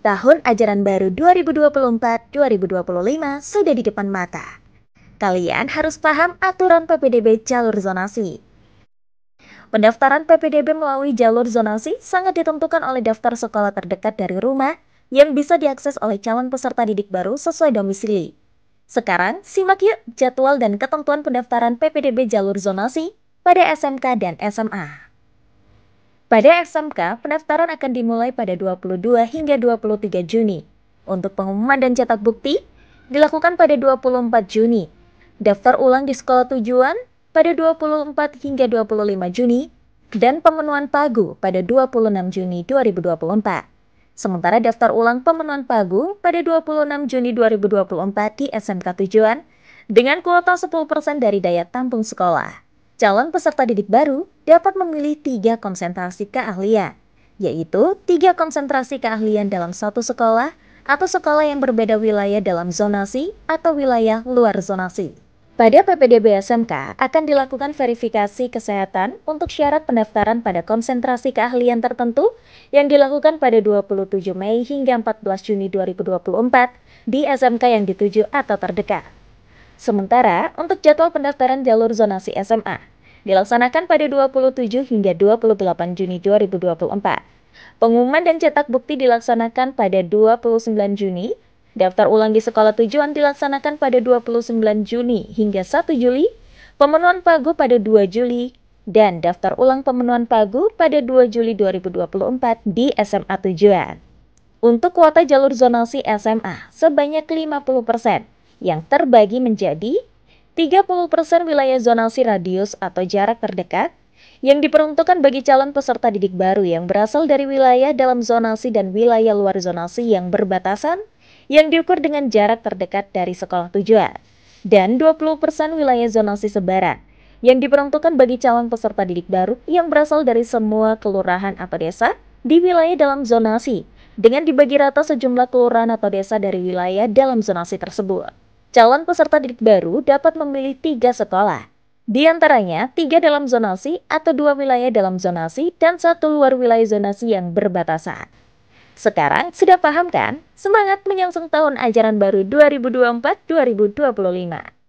Tahun ajaran baru 2024-2025 sudah di depan mata. Kalian harus paham aturan PPDB jalur zonasi. Pendaftaran PPDB melalui jalur zonasi sangat ditentukan oleh daftar sekolah terdekat dari rumah yang bisa diakses oleh calon peserta didik baru sesuai domisili. Sekarang, simak yuk jadwal dan ketentuan pendaftaran PPDB jalur zonasi pada SMK dan SMA. Pada SMK, pendaftaran akan dimulai pada 22 hingga 23 Juni. Untuk pengumuman dan cetak bukti, dilakukan pada 24 Juni. Daftar ulang di sekolah tujuan pada 24 hingga 25 Juni dan pemenuhan pagu pada 26 Juni 2024. Sementara daftar ulang pemenuhan pagu pada 26 Juni 2024 di SMK tujuan dengan kuota 10% dari daya tampung sekolah calon peserta didik baru dapat memilih tiga konsentrasi keahlian, yaitu tiga konsentrasi keahlian dalam satu sekolah atau sekolah yang berbeda wilayah dalam zonasi atau wilayah luar zonasi. Pada PPDB SMK akan dilakukan verifikasi kesehatan untuk syarat pendaftaran pada konsentrasi keahlian tertentu yang dilakukan pada 27 Mei hingga 14 Juni 2024 di SMK yang dituju atau terdekat. Sementara, untuk jadwal pendaftaran jalur zonasi SMA, dilaksanakan pada 27 hingga 28 Juni 2024. Pengumuman dan cetak bukti dilaksanakan pada 29 Juni, daftar ulang di sekolah tujuan dilaksanakan pada 29 Juni hingga 1 Juli, pemenuhan pagu pada 2 Juli, dan daftar ulang pemenuhan pagu pada 2 Juli 2024 di SMA tujuan. Untuk kuota jalur zonasi SMA sebanyak 50 persen yang terbagi menjadi 30% wilayah zonasi radius atau jarak terdekat yang diperuntukkan bagi calon peserta didik baru yang berasal dari wilayah dalam zonasi dan wilayah luar zonasi yang berbatasan yang diukur dengan jarak terdekat dari sekolah tujuan dan 20% wilayah zonasi sebaran yang diperuntukkan bagi calon peserta didik baru yang berasal dari semua kelurahan atau desa di wilayah dalam zonasi dengan dibagi rata sejumlah kelurahan atau desa dari wilayah dalam zonasi tersebut calon peserta didik baru dapat memilih tiga sekolah. Di antaranya, tiga dalam zonasi atau dua wilayah dalam zonasi dan satu luar wilayah zonasi yang berbatasan. Sekarang sudah paham kan semangat menyongsong tahun ajaran baru 2024-2025?